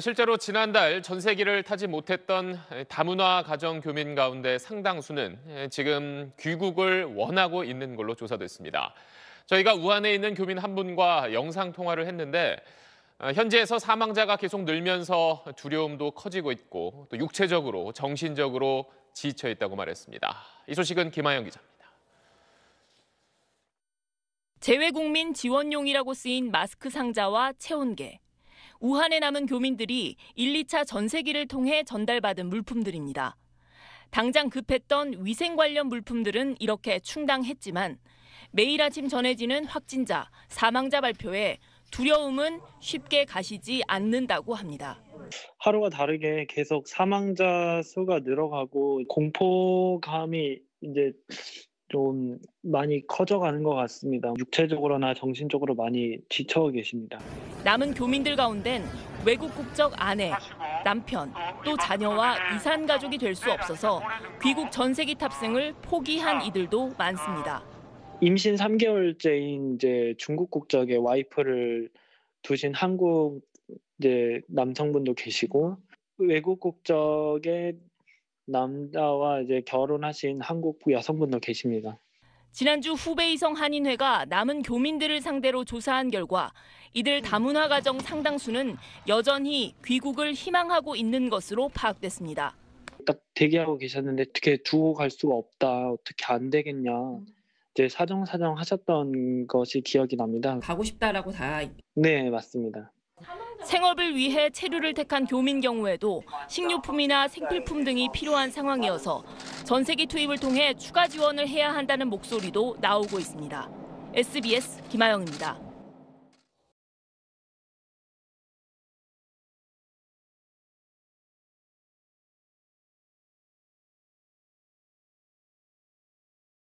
실제로 지난달 전세기를 타지 못했던 다문화 가정 교민 가운데 상당수는 지금 귀국을 원하고 있는 걸로 조사됐습니다. 저희가 우한에 있는 교민 한 분과 영상 통화를 했는데 어, 현지에서 사망자가 계속 늘면서 두려움도 커지고 있고 또 육체적으로 정신적으로 지쳐 있다고 말했습니다. 이 소식은 김하영 기자입니다. 재외국민 지원용이라고 쓰인 마스크 상자와 체온계. 우한에 남은 교민들이 1, 2차 전세기를 통해 전달받은 물품들입니다. 당장 급했던 위생 관련 물품들은 이렇게 충당했지만 매일 아침 전해지는 확진자, 사망자 발표에 두려움은 쉽게 가시지 않는다고 합니다. 하루가 다르게 계속 사망자 수가 늘어가고 공포감이 이제 좀 많이 커져가는 것 같습니다. 육체적으로나 정신적으로 많이 지쳐 계십니다. 남은 교민들 가운데 외국 국적 아내, 남편, 또 자녀와 이산 가족이 될 수 없어서 귀국 전세기 탑승을 포기한 이들도 많습니다. 임신 3개월째인 이제 중국 국적의 와이프를 두신 한국 이제 남성분도 계시고 외국 국적의 남자와 이제 결혼하신 한국 여성분도 계십니다. 지난주 후베이성 한인회가 남은 교민들을 상대로 조사한 결과 이들 다문화 가정 상당수는 여전히 귀국을 희망하고 있는 것으로 파악됐습니다. 딱 대기하고 계셨는데 어떻게 두고 갈 수가 없다. 어떻게 안 되겠냐. 이제 사정사정 하셨던 것이 기억이 납니다. 가고 싶다라고 다. 네, 맞습니다. 생업을 위해 체류를 택한 교민 경우에도 식료품이나 생필품 등이 필요한 상황이어서 전세기 투입을 통해 추가 지원을 해야 한다는 목소리도 나오고 있습니다. SBS 김아영입니다.